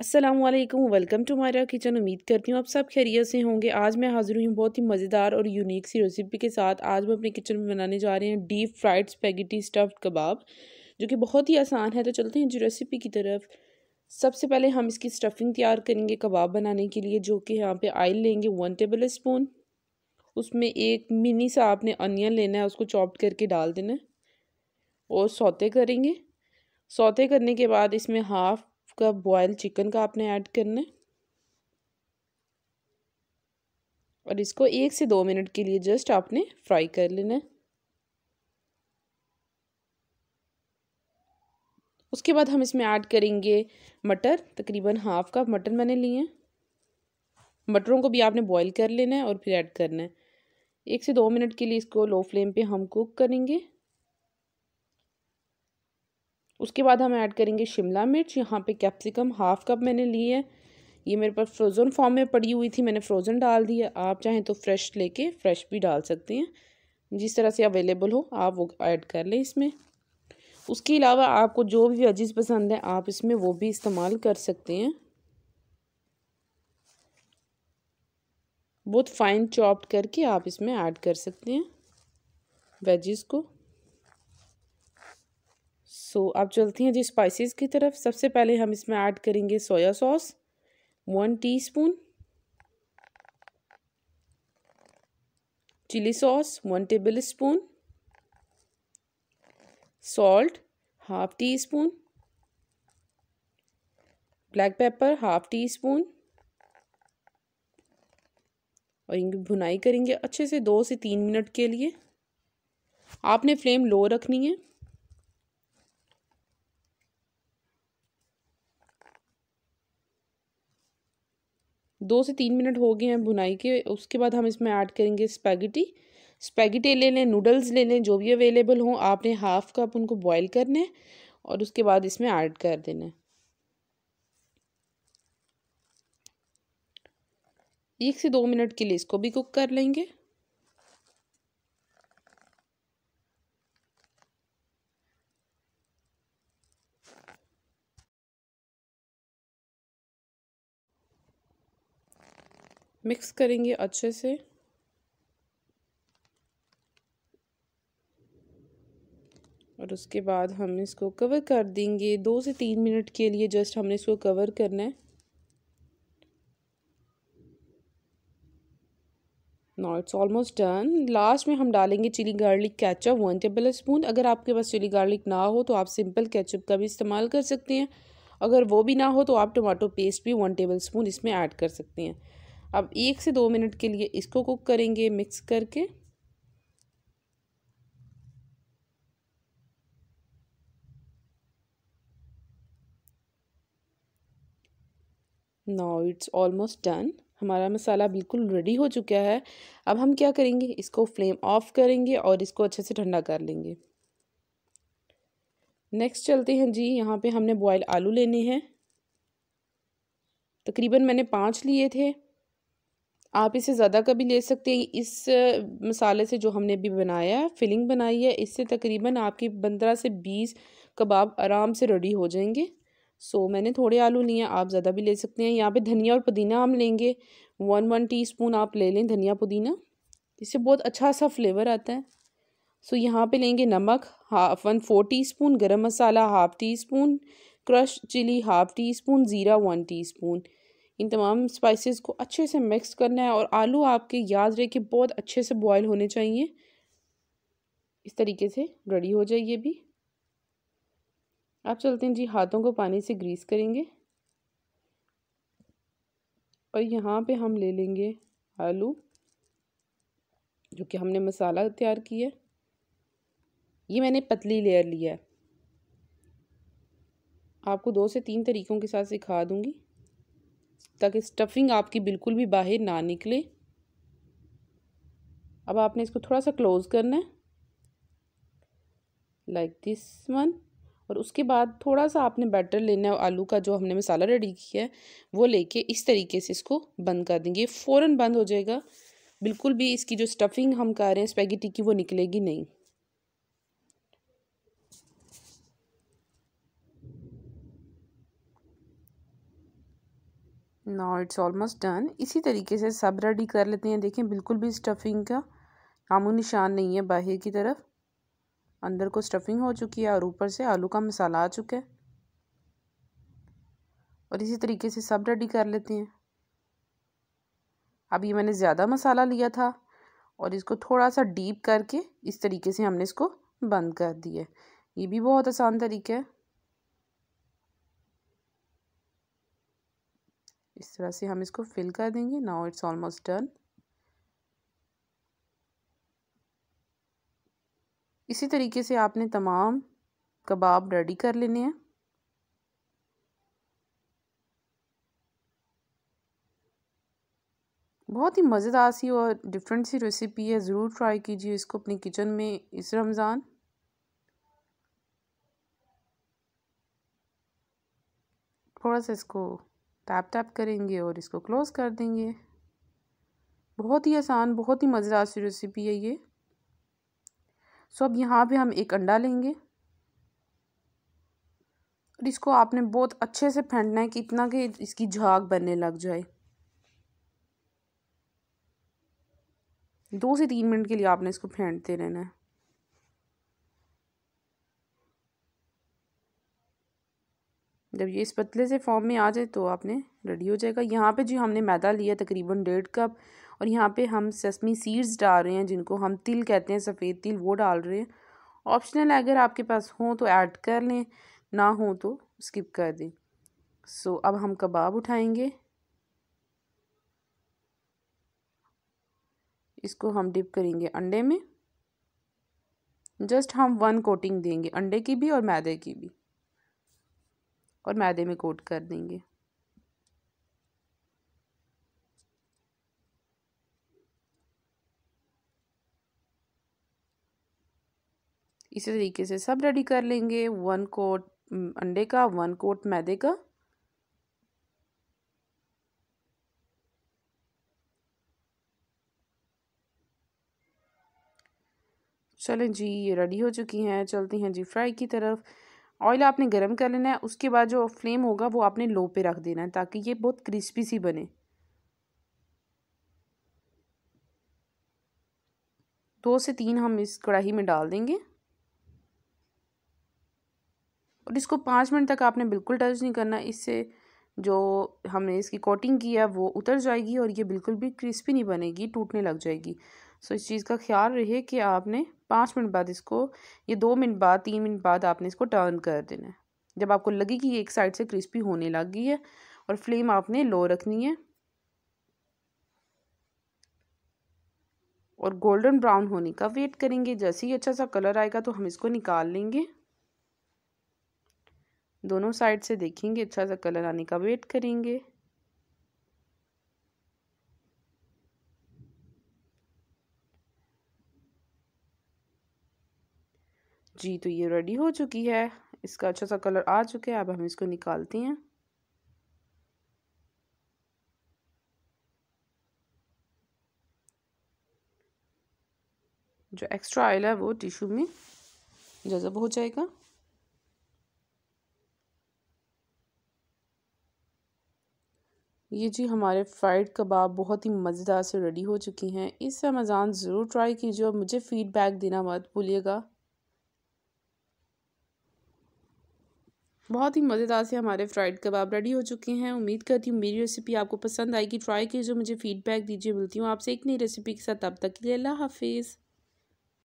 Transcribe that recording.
Aslam welcome to Maira kitchen उम्मीद करती हूँ आप सब खैरियत से होंगे आज मैं हाज़िर हुई बहुत ही मज़ेदार और यूनिक सी रेसिपी के साथ आज मैं अपने किचन में बनाने जा रहे हैं deep fried spaghetti stuffed kebab जो कि बहुत ही आसान है तो चलते हैं जो रेसिपी की तरफ सबसे पहले हम इसकी स्टफिंग तैयार करेंगे कबाब बनाने के लिए जो कि यहाँ पर आयल लेंगे वन टेबल स्पून उसमें एक मिनी सा आपने अनियन लेना है उसको चॉप करके डाल देना और सौते करेंगे सौते करने के बाद इसमें हाफ़ का बॉयल चिकन का आपने ऐड करना है और इसको एक से दो मिनट के लिए जस्ट आपने फ्राई कर लेना है उसके बाद हम इसमें ऐड करेंगे मटर तकरीबन हाफ कप मटर मैंने लिए हैं मटरों को भी आपने बॉईल कर लेना है और फिर ऐड करना है एक से दो मिनट के लिए इसको लो फ्लेम पे हम कुक करेंगे उसके बाद हम ऐड करेंगे शिमला मिर्च यहाँ पे कैप्सिकम हाफ कप मैंने ली है ये मेरे पास फ्रोज़न फॉर्म में पड़ी हुई थी मैंने फ्रोज़न डाल दी है आप चाहें तो फ्रेश लेके फ्रेश भी डाल सकते हैं जिस तरह से अवेलेबल हो आप वो ऐड कर लें इसमें उसके अलावा आपको जो भी वेजिस पसंद है आप इसमें वो भी इस्तेमाल कर सकते हैं बहुत फाइन चॉप्ड करके आप इसमें ऐड कर सकते हैं वेजिस को सो अब चलते हैं जी स्पाइसेस की तरफ सबसे पहले हम इसमें ऐड करेंगे soya sauce one teaspoon chilli sauce one tablespoon salt half teaspoon black pepper half teaspoon और इनकी भुनाई करेंगे अच्छे से दो से तीन मिनट के लिए आपने फ्लेम लो रखनी है दो से तीन मिनट हो गए हैं बुनाई के उसके बाद हम इसमें ऐड करेंगे स्पैगेटी स्पैगेटी ले लें नूडल्स ले लें जो भी अवेलेबल हो आपने हाफ कप उनको बॉईल करने है और उसके बाद इसमें ऐड कर देना है एक से दो मिनट के लिए इसको भी कुक कर लेंगे मिक्स करेंगे अच्छे से और उसके बाद हम इसको कवर कर देंगे दो से तीन मिनट के लिए जस्ट हमने इसको कवर करना है now it's almost done last में हम डालेंगे chilli garlic ketchup one tablespoon अगर आपके पास चिली गार्लिक ना हो तो आप सिंपल कैचअप का भी इस्तेमाल कर सकते हैं अगर वो भी ना हो तो आप टमाटो पेस्ट भी वन टेबल स्पून इसमें ऐड कर सकते हैं अब एक से दो मिनट के लिए इसको कुक करेंगे मिक्स करके नाउ इट्स ऑलमोस्ट डन हमारा मसाला बिल्कुल रेडी हो चुका है अब हम क्या करेंगे इसको फ्लेम ऑफ करेंगे और इसको अच्छे से ठंडा कर लेंगे नेक्स्ट चलते हैं जी यहाँ पे हमने बॉयल आलू लेने हैं तकरीबन मैंने पाँच लिए थे आप इसे ज़्यादा का भी ले सकते हैं इस मसाले से जो हमने अभी बनाया है फिलिंग बनाई है इससे तकरीबन आपकी पंद्रह से बीस कबाब आराम से रेडी हो जाएंगे सो so, मैंने थोड़े आलू लिए हैं आप ज़्यादा भी ले सकते हैं यहाँ पे धनिया और पुदीना हम लेंगे वन वन टीस्पून आप ले लें धनिया पुदीना इससे बहुत अच्छा सा फ्लेवर आता है सो so, यहाँ पे लेंगे नमक half one four teaspoon गर्म मसाला half teaspoon crush chilli half teaspoon ज़ीरा वन टी स्पून इन तमाम स्पाइसेस को अच्छे से मिक्स करना है और आलू आपके याद रहे कि बहुत अच्छे से बॉयल होने चाहिए इस तरीके से रेडी हो जाए ये भी आप चलते हैं जी हाथों को पानी से ग्रीस करेंगे और यहाँ पे हम ले लेंगे आलू जो कि हमने मसाला तैयार किया ये मैंने पतली लेयर लिया है आपको दो से तीन तरीक़ों के साथ सिखा दूँगी ताकि स्टफिंग आपकी बिल्कुल भी बाहर ना निकले अब आपने इसको थोड़ा सा क्लोज़ करना है लाइक दिस वन और उसके बाद थोड़ा सा आपने बैटर लेना है आलू का जो हमने मसाला रेडी किया है वो लेके इस तरीके से इसको बंद कर देंगे फ़ौरन बंद हो जाएगा बिल्कुल भी इसकी जो स्टफिंग हम कर रहे हैं स्पैगेटी की वो निकलेगी नहीं नाउ इट्स ऑलमोस्ट डन इसी तरीके से सब रेडी कर लेते हैं देखें बिल्कुल भी स्टफिंग का आमो निशान नहीं है बाहर की तरफ अंदर को स्टफिंग हो चुकी है और ऊपर से आलू का मसाला आ चुका है और इसी तरीके से सब रेडी कर लेते हैं अभी मैंने ज़्यादा मसाला लिया था और इसको थोड़ा सा डीप करके इस तरीके से हमने इसको बंद कर दिया ये भी बहुत आसान तरीका है इस तरह से हम इसको फिल कर देंगे नाउ इट्स ऑलमोस्ट डन इसी तरीके से आपने तमाम कबाब रेडी कर लेने हैं बहुत ही मज़ेदार सी और डिफरेंट सी रेसिपी है ज़रूर ट्राई कीजिए इसको अपने किचन में इस रमज़ान थोड़ा सा इसको टैप टैप करेंगे और इसको क्लोज़ कर देंगे बहुत ही आसान बहुत ही मज़ेदार सी रेसिपी है ये सो अब यहाँ पे हम एक अंडा लेंगे और इसको आपने बहुत अच्छे से फेंटना है कि इतना कि इसकी झाग बनने लग जाए दो से तीन मिनट के लिए आपने इसको फेंटते रहना है जब ये इस पतले से फॉर्म में आ जाए तो आपने रेडी हो जाएगा यहाँ पे जो हमने मैदा लिया तकरीबन डेढ़ कप और यहाँ पे हम सेसमी सीड्स डाल रहे हैं जिनको हम तिल कहते हैं सफ़ेद तिल वो डाल रहे हैं ऑप्शनल है अगर आपके पास हो तो ऐड कर लें ना हो तो स्किप कर दें सो अब हम कबाब उठाएंगे इसको हम डिप करेंगे अंडे में जस्ट हम वन कोटिंग देंगे अंडे की भी और मैदे की भी और मैदे में कोट कर देंगे इसी तरीके से सब रेडी कर लेंगे वन कोट mm, अंडे का वन कोट मैदे का चलें जी ये रेडी हो चुकी हैं चलती हैं जी फ्राई की तरफ ऑयल आपने गर्म कर लेना है उसके बाद जो फ्लेम होगा वो आपने लो पे रख देना है ताकि ये बहुत क्रिस्पी सी बने दो से तीन हम इस कढ़ाई में डाल देंगे और इसको पाँच मिनट तक आपने बिल्कुल टच नहीं करना इससे जो हमने इसकी कोटिंग की है वो उतर जाएगी और ये बिल्कुल भी क्रिस्पी नहीं बनेगी टूटने लग जाएगी सो इस चीज़ का ख्याल रहे कि आपने पाँच मिनट बाद इसको ये दो मिनट बाद तीन मिनट बाद आपने इसको टर्न कर देना है जब आपको लगे कि ये एक साइड से क्रिस्पी होने लग गई है और फ्लेम आपने लो रखनी है और गोल्डन ब्राउन होने का वेट करेंगे जैसे ही अच्छा सा कलर आएगा तो हम इसको निकाल लेंगे दोनों साइड से देखेंगे अच्छा सा कलर आने का वेट करेंगे जी तो ये रेडी हो चुकी है इसका अच्छा सा कलर आ चुका है अब हम इसको निकालते हैं जो एक्स्ट्रा ऑयल है वो टिश्यू में जजब हो जाएगा ये जी हमारे फ्राइड कबाब बहुत ही मज़ेदार से रेडी हो चुकी हैं इस रमज़ान ज़रूर ट्राई कीजिए और मुझे फ़ीडबैक देना मत भूलिएगा बहुत ही मज़ेदार से हमारे फ्राइड कबाब रेडी हो चुके हैं उम्मीद करती हूँ मेरी रेसिपी आपको पसंद आएगी ट्राई कीजिए मुझे फीडबैक दीजिए मिलती हूँ आपसे एक नई रेसिपी के साथ तब तक के लिए अल्लाह हाफिज़